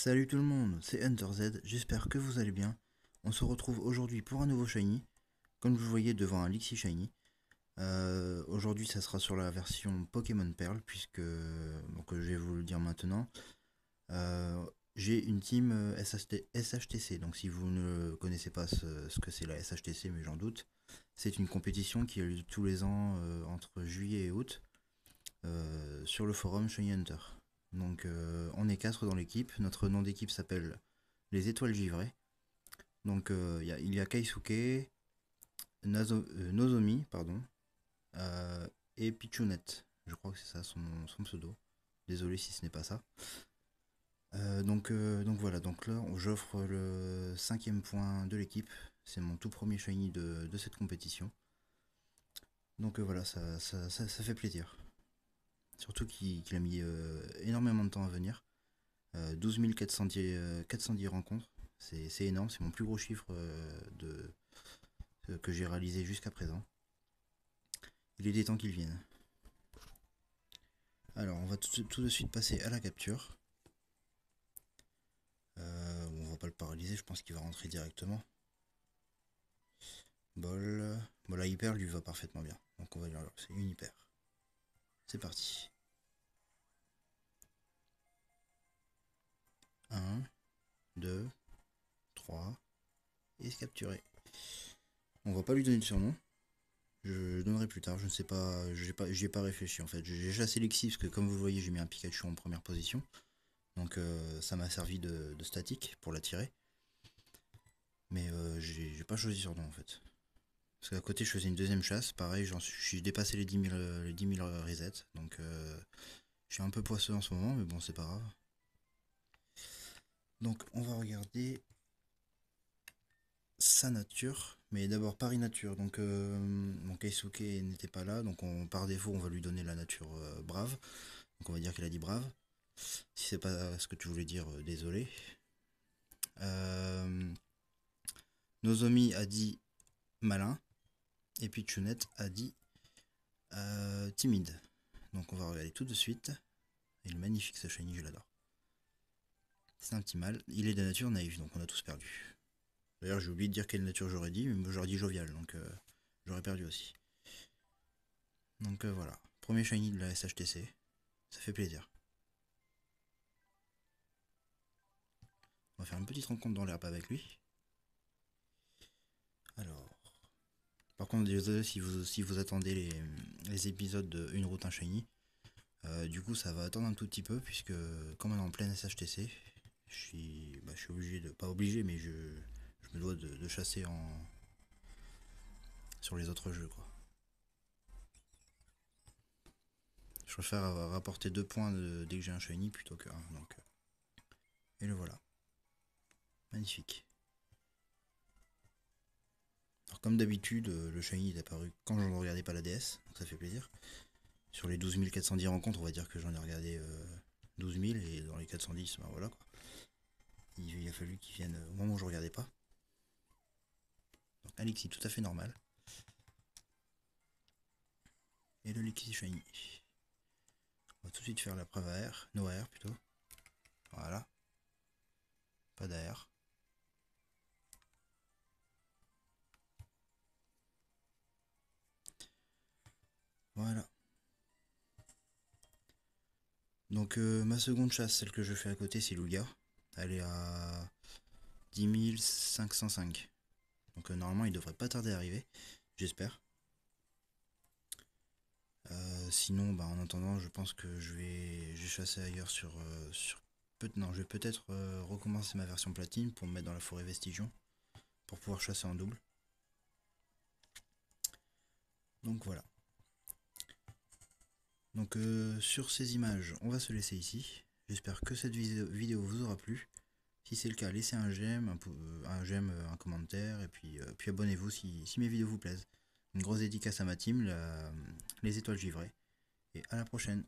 Salut tout le monde, c'est HunterZ, j'espère que vous allez bien. On se retrouve aujourd'hui pour un nouveau Shiny, comme vous voyez devant un Lixi Shiny. Euh, aujourd'hui ça sera sur la version Pokémon Pearl, puisque, donc je vais vous le dire maintenant, euh, j'ai une team euh, SHTC, donc si vous ne connaissez pas ce, que c'est la SHTC, mais j'en doute, c'est une compétition qui a lieu tous les ans entre juillet et août sur le forum Shiny Hunter. Donc euh, on est quatre dans l'équipe. Notre nom d'équipe s'appelle les Étoiles Givrées. Donc euh, il y a Kaisuke, euh, Nozomi, pardon, et Pichunette. Je crois que c'est ça son, pseudo. Désolé si ce n'est pas ça. donc, donc voilà, donc là j'offre le cinquième point de l'équipe. C'est mon tout premier shiny de, cette compétition. Donc voilà, ça, ça, ça fait plaisir. Surtout qu'il a mis euh, énormément de temps à venir. 12 euh, 410, euh, rencontres, c'est énorme, c'est mon plus gros chiffre de, que j'ai réalisé jusqu'à présent. Il est des temps qu'il vienne. Alors, on va tout, de suite passer à la capture. On on va pas le paralyser, je pense qu'il va rentrer directement. Bol. Bon, la hyper lui va parfaitement bien. Donc, on va lui c'est une hyper. C'est parti. 1, 2, 3. Et se capturer On va pas lui donner de surnom. Je donnerai plus tard, je ne sais pas, J'ai pas, pas réfléchi en fait. J'ai chassé l'Xi parce que comme vous voyez, j'ai mis un Pikachu en première position. Donc euh, ça m'a servi de, statique pour l'attirer. Mais euh, je j'ai pas choisi surnom en fait. Parce qu'à côté, je faisais une deuxième chasse. Pareil, j'en suis, dépassé les 10 000, les resets. Donc, euh, je suis un peu poisseux en ce moment, mais bon, c'est pas grave. Donc, on va regarder sa nature. Mais d'abord, Paris Nature. Donc, euh, mon Keisuke n'était pas là. Donc, par défaut, on va lui donner la nature euh, brave. Donc, on va dire qu'il a dit brave. Si c'est pas ce que tu voulais dire, désolé. Nozomi a dit malin. Et puis Chunette a dit euh, timide. Donc on va regarder tout de suite. Il est magnifique ce shiny, je l'adore. C'est un petit mal. Il est de nature naïve, donc on a tous perdu. D'ailleurs, j'ai oublié de dire quelle nature j'aurais dit, mais j'aurais dit jovial, donc euh, j'aurais perdu aussi. Donc euh, voilà, premier shiny de la SHTC. Ça fait plaisir. On va faire une petite rencontre dans l'herbe avec lui. Par contre, désolé si vous, vous attendez les, épisodes de Une route, un shiny. Euh, du coup, ça va attendre un tout petit peu, puisque comme on est en pleine SHTC, bah, je suis, obligé de. Pas obligé, mais je, me dois de, chasser en. sur les autres jeux, Je préfère rapporter deux points dès que j'ai un shiny plutôt qu'un, donc. Euh, et le voilà. Magnifique comme d'habitude, euh, le Shiny est apparu quand je ne regardais pas la DS, donc ça fait plaisir. Sur les 12 410 rencontres, on va dire que j'en ai regardé 12000 12 000 et dans les 410, ben voilà quoi. Il, a fallu qu'il vienne euh, au moment où je regardais pas. Donc, Alexis, tout à fait normal. Et le Lexi Shiny. On va tout de suite faire la preuve AR, no AR plutôt. Voilà. Pas d'air. Donc euh, ma seconde chasse, celle que je fais à côté, c'est Luga. Elle est à 10 505. Donc euh, normalement, il devrait pas tarder à arriver, j'espère. Euh, sinon, bah, en attendant, je pense que je vais, je chasser ailleurs sur... sur peut non, je vais peut-être recommencer ma version platine pour me mettre dans la forêt Vestigion, pour pouvoir chasser en double. Donc voilà. Donc euh, sur ces images, on va se laisser ici. J'espère que cette vidéo vous aura plu. Si c'est le cas, laissez un j'aime, un, euh, euh, un commentaire, et puis, puis abonnez-vous si, mes vidéos vous plaisent. Une grosse dédicace à ma team, les étoiles givrées. Et à la prochaine